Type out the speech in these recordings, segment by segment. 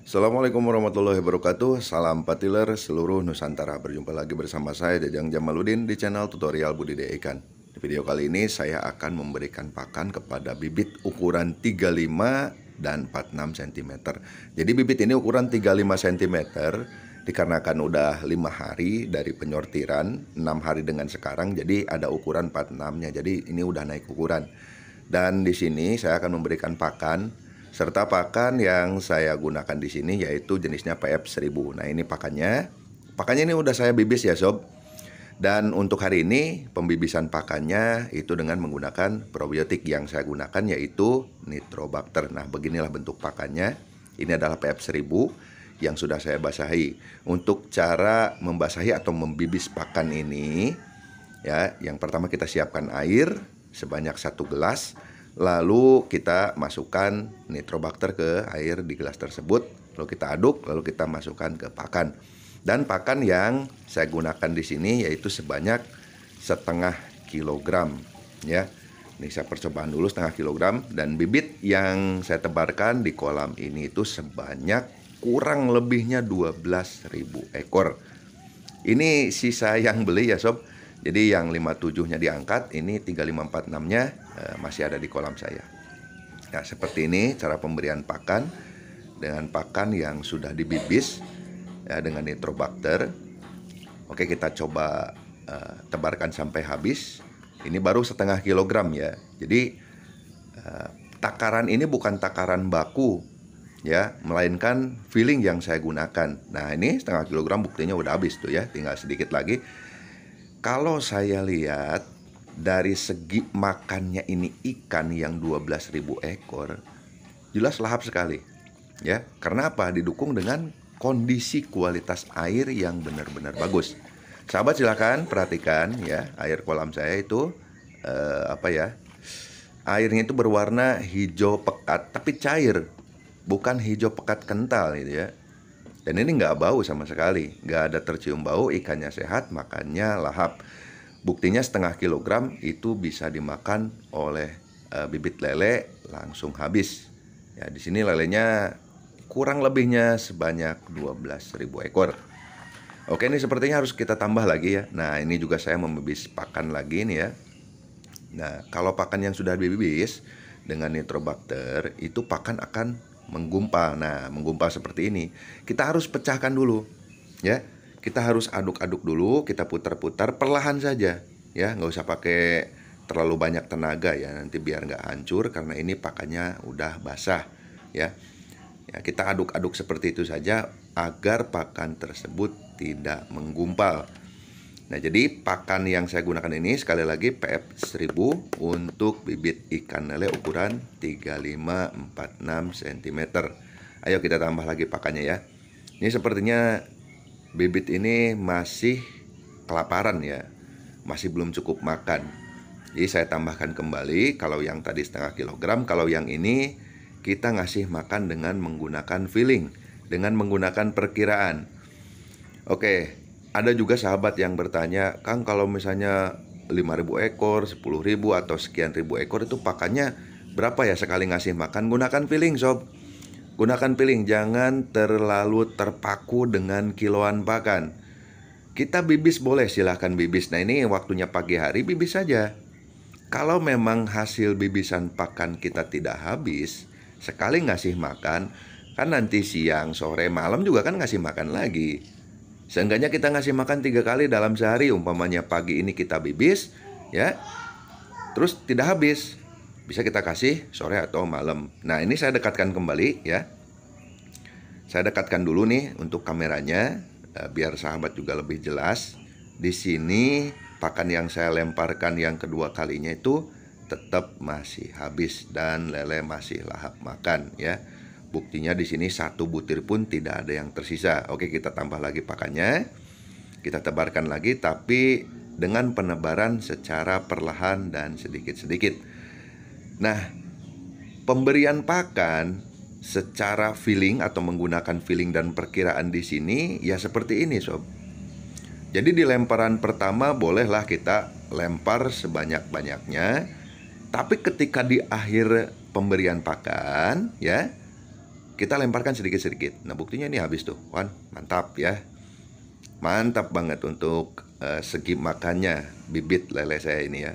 Assalamualaikum warahmatullahi wabarakatuh Salam patiler seluruh Nusantara Berjumpa lagi bersama saya Dajang Jamaludin di channel tutorial budidaya ikan Di video kali ini saya akan memberikan pakan kepada bibit ukuran 35 dan 46 cm Jadi bibit ini ukuran 35 cm Dikarenakan udah 5 hari dari penyortiran 6 hari dengan sekarang jadi ada ukuran 46 nya Jadi ini udah naik ukuran Dan di sini saya akan memberikan pakan serta pakan yang saya gunakan di sini yaitu jenisnya PF1000. Nah, ini pakannya. Pakannya ini udah saya bibis ya, sob. Dan untuk hari ini pembibisan pakannya itu dengan menggunakan probiotik yang saya gunakan yaitu Nitrobacter. Nah, beginilah bentuk pakannya. Ini adalah PF1000 yang sudah saya basahi. Untuk cara membasahi atau membibis pakan ini ya, yang pertama kita siapkan air sebanyak satu gelas lalu kita masukkan nitrobakter ke air di gelas tersebut lalu kita aduk lalu kita masukkan ke pakan dan pakan yang saya gunakan di sini yaitu sebanyak setengah kilogram ya ini saya percobaan dulu setengah kilogram dan bibit yang saya tebarkan di kolam ini itu sebanyak kurang lebihnya 12.000 ekor ini sisa yang beli ya sob jadi yang 57-nya diangkat, ini 3546-nya e, eh, masih ada di kolam saya. Nah, seperti ini cara pemberian pakan dengan pakan yang sudah dibibis ya, dengan nitrobakter. Oke, kita coba e, tebarkan sampai habis. Ini baru setengah kilogram ya. Jadi e, takaran ini bukan takaran baku ya, melainkan feeling yang saya gunakan. Nah, ini setengah kilogram buktinya udah habis tuh ya, tinggal sedikit lagi kalau saya lihat dari segi makannya ini ikan yang 12.000 ekor jelas lahap sekali. Ya, karena apa? Didukung dengan kondisi kualitas air yang benar-benar bagus. Sahabat silakan perhatikan ya, air kolam saya itu eh, apa ya? Airnya itu berwarna hijau pekat tapi cair, bukan hijau pekat kental gitu ya. Dan ini nggak bau sama sekali, nggak ada tercium bau, ikannya sehat, makannya lahap. Buktinya setengah kilogram itu bisa dimakan oleh e, bibit lele langsung habis. Ya, di sini lelenya kurang lebihnya sebanyak 12.000 ekor. Oke, ini sepertinya harus kita tambah lagi ya. Nah, ini juga saya membibis pakan lagi nih ya. Nah, kalau pakan yang sudah dibibis dengan nitrobakter itu pakan akan menggumpal. Nah, menggumpal seperti ini, kita harus pecahkan dulu, ya. Kita harus aduk-aduk dulu, kita putar-putar perlahan saja, ya. Nggak usah pakai terlalu banyak tenaga ya, nanti biar nggak hancur karena ini pakannya udah basah, ya. Ya, kita aduk-aduk seperti itu saja agar pakan tersebut tidak menggumpal. Nah, jadi pakan yang saya gunakan ini sekali lagi PF1000 untuk bibit ikan lele ukuran 3546 cm. Ayo kita tambah lagi pakannya ya. Ini sepertinya bibit ini masih kelaparan ya. Masih belum cukup makan. Jadi saya tambahkan kembali kalau yang tadi setengah kilogram, kalau yang ini kita ngasih makan dengan menggunakan feeling, dengan menggunakan perkiraan. Oke, ada juga sahabat yang bertanya, Kang kalau misalnya 5000 ekor, 10.000 atau sekian ribu ekor itu pakannya berapa ya sekali ngasih makan? Gunakan feeling sob. Gunakan feeling, jangan terlalu terpaku dengan kiloan pakan. Kita bibis boleh silahkan bibis. Nah ini waktunya pagi hari bibis saja. Kalau memang hasil bibisan pakan kita tidak habis, sekali ngasih makan, kan nanti siang, sore, malam juga kan ngasih makan lagi. Seenggaknya kita ngasih makan tiga kali dalam sehari, umpamanya pagi ini kita bibis, ya, terus tidak habis, bisa kita kasih sore atau malam. Nah ini saya dekatkan kembali ya, saya dekatkan dulu nih untuk kameranya, eh, biar sahabat juga lebih jelas. Di sini pakan yang saya lemparkan yang kedua kalinya itu tetap masih habis dan lele masih lahap makan ya. Buktinya di sini satu butir pun tidak ada yang tersisa. Oke, kita tambah lagi pakannya. Kita tebarkan lagi tapi dengan penebaran secara perlahan dan sedikit-sedikit. Nah, pemberian pakan secara feeling atau menggunakan feeling dan perkiraan di sini ya seperti ini, sob. Jadi di lemparan pertama bolehlah kita lempar sebanyak-banyaknya. Tapi ketika di akhir pemberian pakan, ya, kita lemparkan sedikit-sedikit. Nah, buktinya ini habis tuh. Wan, mantap ya. Mantap banget untuk uh, segi makannya bibit lele saya ini ya.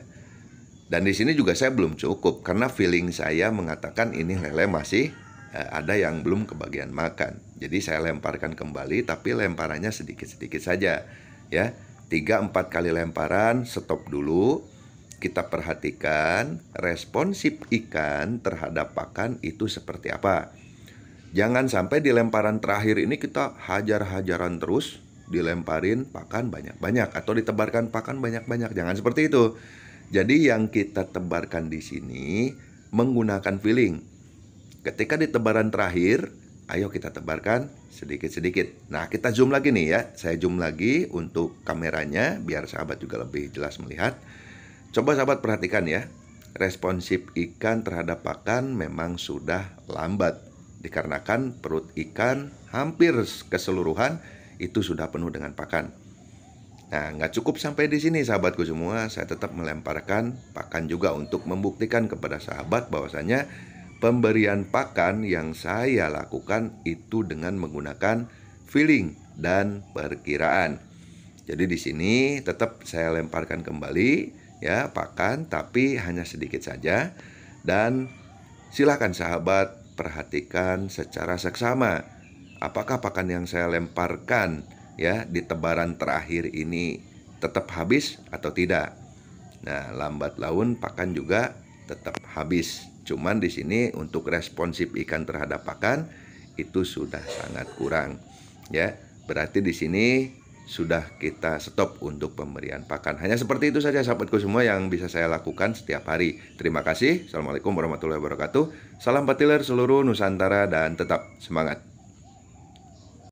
Dan di sini juga saya belum cukup karena feeling saya mengatakan ini lele masih uh, ada yang belum kebagian makan. Jadi saya lemparkan kembali tapi lemparannya sedikit-sedikit saja ya. 3 4 kali lemparan, stop dulu. Kita perhatikan responsif ikan terhadap pakan itu seperti apa Jangan sampai di lemparan terakhir ini kita hajar-hajaran terus, dilemparin pakan banyak-banyak atau ditebarkan pakan banyak-banyak. Jangan seperti itu. Jadi yang kita tebarkan di sini menggunakan feeling. Ketika di tebaran terakhir, ayo kita tebarkan sedikit-sedikit. Nah, kita zoom lagi nih ya. Saya zoom lagi untuk kameranya biar sahabat juga lebih jelas melihat. Coba sahabat perhatikan ya. Responsif ikan terhadap pakan memang sudah lambat dikarenakan perut ikan hampir keseluruhan itu sudah penuh dengan pakan. Nah, nggak cukup sampai di sini sahabatku semua, saya tetap melemparkan pakan juga untuk membuktikan kepada sahabat bahwasanya pemberian pakan yang saya lakukan itu dengan menggunakan feeling dan perkiraan. Jadi di sini tetap saya lemparkan kembali ya pakan tapi hanya sedikit saja dan silakan sahabat perhatikan secara seksama apakah pakan yang saya lemparkan ya di tebaran terakhir ini tetap habis atau tidak. Nah, lambat laun pakan juga tetap habis. Cuman di sini untuk responsif ikan terhadap pakan itu sudah sangat kurang ya. Berarti di sini sudah kita stop untuk pemberian pakan. Hanya seperti itu saja sahabatku semua yang bisa saya lakukan setiap hari. Terima kasih. Assalamualaikum warahmatullahi wabarakatuh. Salam petilir seluruh Nusantara dan tetap semangat.